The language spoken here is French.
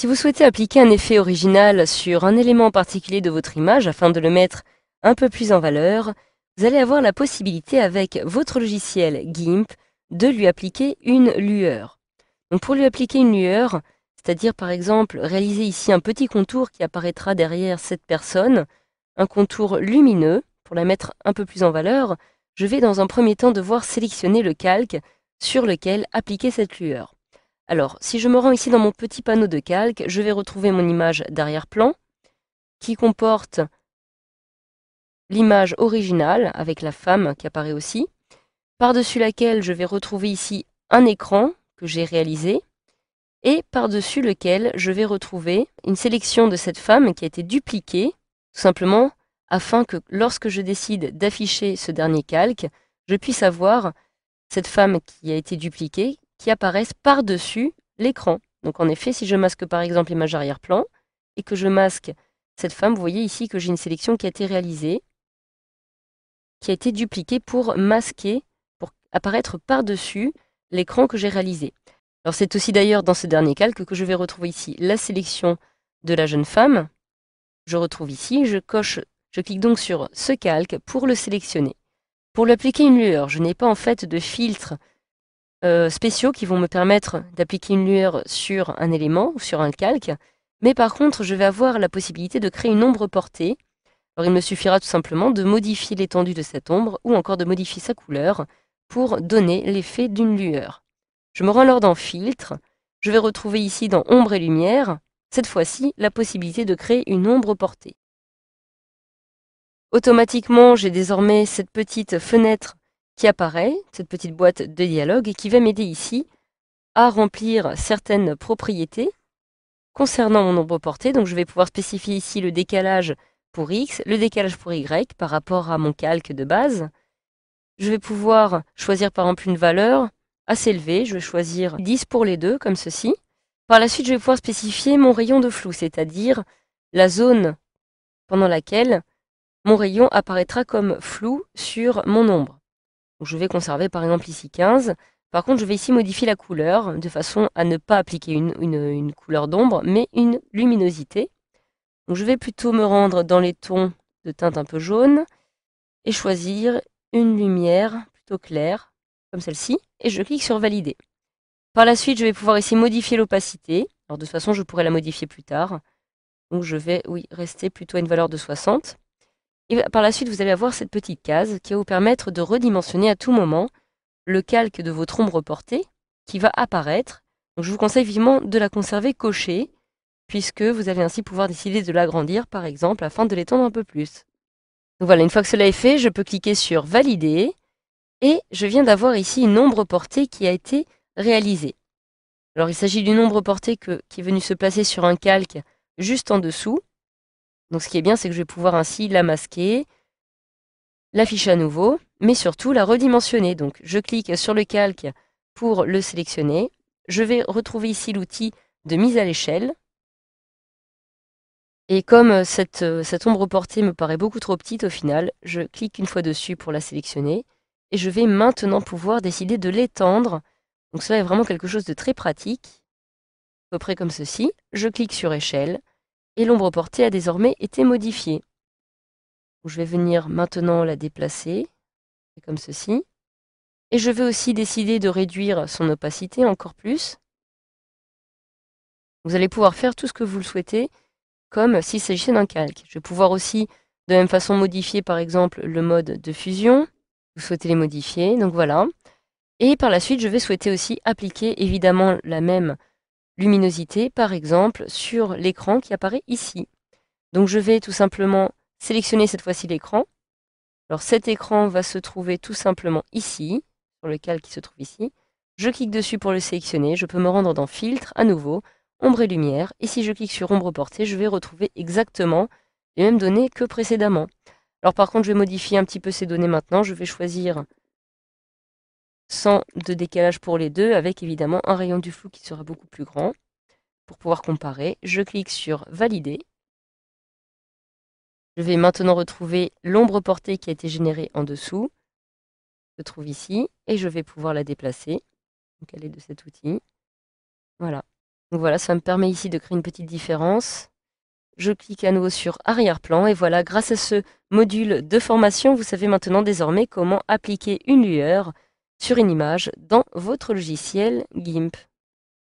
Si vous souhaitez appliquer un effet original sur un élément particulier de votre image afin de le mettre un peu plus en valeur, vous allez avoir la possibilité avec votre logiciel GIMP de lui appliquer une lueur. Donc pour lui appliquer une lueur, c'est-à-dire par exemple réaliser ici un petit contour qui apparaîtra derrière cette personne, un contour lumineux, pour la mettre un peu plus en valeur, je vais dans un premier temps devoir sélectionner le calque sur lequel appliquer cette lueur. Alors, si je me rends ici dans mon petit panneau de calque, je vais retrouver mon image d'arrière-plan qui comporte l'image originale avec la femme qui apparaît aussi, par-dessus laquelle je vais retrouver ici un écran que j'ai réalisé et par-dessus lequel je vais retrouver une sélection de cette femme qui a été dupliquée, tout simplement afin que lorsque je décide d'afficher ce dernier calque, je puisse avoir cette femme qui a été dupliquée qui apparaissent par-dessus l'écran. Donc en effet, si je masque par exemple l'image arrière-plan et que je masque cette femme, vous voyez ici que j'ai une sélection qui a été réalisée, qui a été dupliquée pour masquer, pour apparaître par-dessus l'écran que j'ai réalisé. Alors c'est aussi d'ailleurs dans ce dernier calque que je vais retrouver ici la sélection de la jeune femme. Je retrouve ici, je coche, je clique donc sur ce calque pour le sélectionner. Pour lui appliquer une lueur, je n'ai pas en fait de filtre euh, spéciaux qui vont me permettre d'appliquer une lueur sur un élément ou sur un calque. Mais par contre, je vais avoir la possibilité de créer une ombre portée. Alors il me suffira tout simplement de modifier l'étendue de cette ombre ou encore de modifier sa couleur pour donner l'effet d'une lueur. Je me rends alors dans Filtre. Je vais retrouver ici dans Ombre et Lumière, cette fois-ci, la possibilité de créer une ombre portée. Automatiquement, j'ai désormais cette petite fenêtre qui apparaît, cette petite boîte de dialogue, qui va m'aider ici à remplir certaines propriétés concernant mon nombre porté. Donc je vais pouvoir spécifier ici le décalage pour x, le décalage pour y par rapport à mon calque de base. Je vais pouvoir choisir par exemple une valeur assez élevée, je vais choisir 10 pour les deux, comme ceci. Par la suite, je vais pouvoir spécifier mon rayon de flou, c'est-à-dire la zone pendant laquelle mon rayon apparaîtra comme flou sur mon nombre je vais conserver par exemple ici 15. Par contre, je vais ici modifier la couleur de façon à ne pas appliquer une, couleur d'ombre, mais une luminosité. Donc je vais plutôt me rendre dans les tons de teinte un peu jaune et choisir une lumière plutôt claire, comme celle-ci, et je clique sur Valider. Par la suite, je vais pouvoir ici modifier l'opacité. Alors de toute façon, je pourrais la modifier plus tard. Donc je vais, rester plutôt à une valeur de 60. Et par la suite, vous allez avoir cette petite case qui va vous permettre de redimensionner à tout moment le calque de votre ombre portée qui va apparaître. Donc, je vous conseille vivement de la conserver cochée, puisque vous allez ainsi pouvoir décider de l'agrandir, par exemple, afin de l'étendre un peu plus. voilà, une fois que cela est fait, je peux cliquer sur « Valider » et je viens d'avoir ici une ombre portée qui a été réalisée. Alors, il s'agit d'une ombre portée qui est venue se placer sur un calque juste en dessous. Donc ce qui est bien, c'est que je vais pouvoir ainsi la masquer, l'afficher à nouveau, mais surtout la redimensionner. Donc je clique sur le calque pour le sélectionner. Je vais retrouver ici l'outil de mise à l'échelle. Et comme euh, euh, cette, ombre portée me paraît beaucoup trop petite au final, je clique une fois dessus pour la sélectionner. Et je vais maintenant pouvoir décider de l'étendre. Donc cela est vraiment quelque chose de très pratique. À peu près comme ceci. Je clique sur échelle et l'ombre portée a désormais été modifiée. Je vais venir maintenant la déplacer, comme ceci. Et je vais aussi décider de réduire son opacité encore plus. Vous allez pouvoir faire tout ce que vous le souhaitez, comme s'il s'agissait d'un calque. Je vais pouvoir aussi, de la même façon, modifier par exemple le mode de fusion. Vous souhaitez les modifier, donc voilà. Et par la suite, je vais souhaiter aussi appliquer évidemment la même luminosité, par exemple, sur l'écran qui apparaît ici. Donc je vais tout simplement sélectionner cette fois-ci l'écran. Alors cet écran va se trouver tout simplement ici, sur le cal qui se trouve ici. Je clique dessus pour le sélectionner, je peux me rendre dans Filtre, à nouveau, Ombre et Lumière, et si je clique sur Ombre portée, je vais retrouver exactement les mêmes données que précédemment. Alors par contre, je vais modifier un petit peu ces données maintenant, je vais choisir sans de décalage pour les deux, avec évidemment un rayon du flou qui sera beaucoup plus grand. Pour pouvoir comparer, je clique sur Valider. Je vais maintenant retrouver l'ombre portée qui a été générée en dessous. Je trouve ici et je vais pouvoir la déplacer. Donc elle est de cet outil. Voilà. Donc voilà, ça me permet ici de créer une petite différence. Je clique à nouveau sur arrière-plan et voilà, grâce à ce module de formation, vous savez maintenant désormais comment appliquer une lueur sur une image dans votre logiciel GIMP.